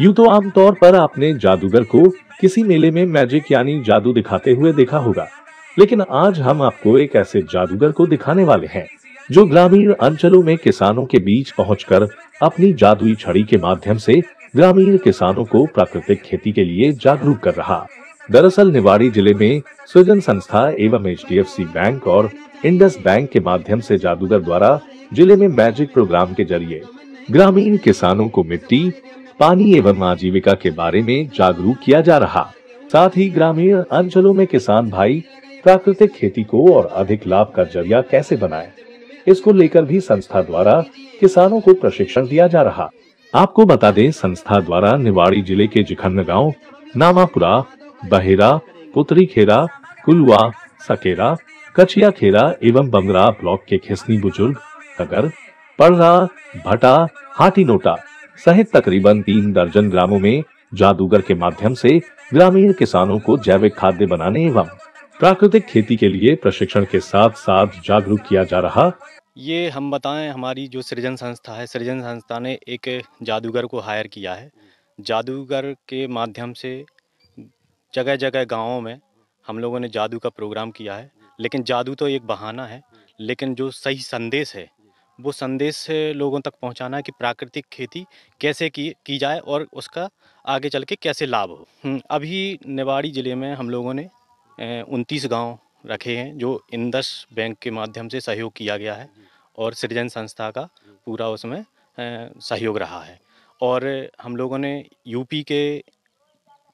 यूं तो आमतौर पर आपने जादूगर को किसी मेले में मैजिक यानी जादू दिखाते हुए देखा होगा लेकिन आज हम आपको एक ऐसे जादूगर को दिखाने वाले हैं जो ग्रामीण अंचलों में किसानों के बीच पहुंचकर अपनी जादुई छड़ी के माध्यम से ग्रामीण किसानों को प्राकृतिक खेती के लिए जागरूक कर रहा दरअसल निवाड़ी जिले में सृजन संस्था एवं एच बैंक और इंडस बैंक के माध्यम से जादूगर द्वारा जिले में मैजिक प्रोग्राम के जरिए ग्रामीण किसानों को मिट्टी पानी एवं आजीविका के बारे में जागरूक किया जा रहा साथ ही ग्रामीण अंचलों में किसान भाई प्राकृतिक खेती को और अधिक लाभ का जरिया कैसे बनाए इसको लेकर भी संस्था द्वारा किसानों को प्रशिक्षण दिया जा रहा आपको बता दें संस्था द्वारा निवाड़ी जिले के जिखन्न गाँव नामापुरा बहेरा पुतरी खेरा कुलवा सकेरा कचिया खेरा एवं बंगरा ब्लॉक के खिसनी बुजुर्ग नगर पड़रा भटा हाटीनोटा सहित तकरीबन तीन दर्जन ग्रामों में जादूगर के माध्यम से ग्रामीण किसानों को जैविक खाद्य बनाने एवं प्राकृतिक खेती के लिए प्रशिक्षण के साथ साथ जागरूक किया जा रहा ये हम बताएं हमारी जो सृजन संस्था है सृजन संस्था ने एक जादूगर को हायर किया है जादूगर के माध्यम से जगह जगह गाँव में हम लोगों ने जादू का प्रोग्राम किया है लेकिन जादू तो एक बहाना है लेकिन जो सही संदेश है वो संदेश लोगों तक पहुंचाना है कि प्राकृतिक खेती कैसे की की जाए और उसका आगे चल के कैसे लाभ हो हम्म, अभी निवाड़ी ज़िले में हम लोगों ने उनतीस गांव रखे हैं जो इंदस बैंक के माध्यम से सहयोग किया गया है और सृजन संस्था का पूरा उसमें सहयोग रहा है और हम लोगों ने यूपी के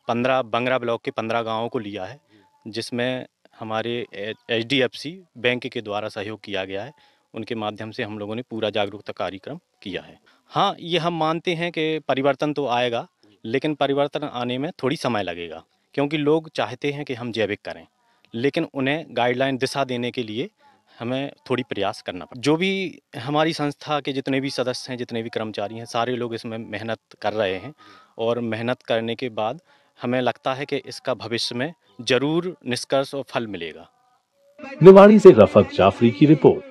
पंद्रह बंगरा ब्लॉक के पंद्रह गाँवों को लिया है जिसमें हमारे एच बैंक के द्वारा सहयोग किया गया है उनके माध्यम से हम लोगों ने पूरा जागरूकता कार्यक्रम किया है हाँ ये हम मानते हैं कि परिवर्तन तो आएगा लेकिन परिवर्तन आने में थोड़ी समय लगेगा क्योंकि लोग चाहते हैं कि हम जैविक करें लेकिन उन्हें गाइडलाइन दिशा देने के लिए हमें थोड़ी प्रयास करना पड़ा जो भी हमारी संस्था के जितने भी सदस्य हैं जितने भी कर्मचारी हैं सारे लोग इसमें मेहनत कर रहे हैं और मेहनत करने के बाद हमें लगता है कि इसका भविष्य में जरूर निष्कर्ष और फल मिलेगा निवाड़ी से रफत जाफरी की रिपोर्ट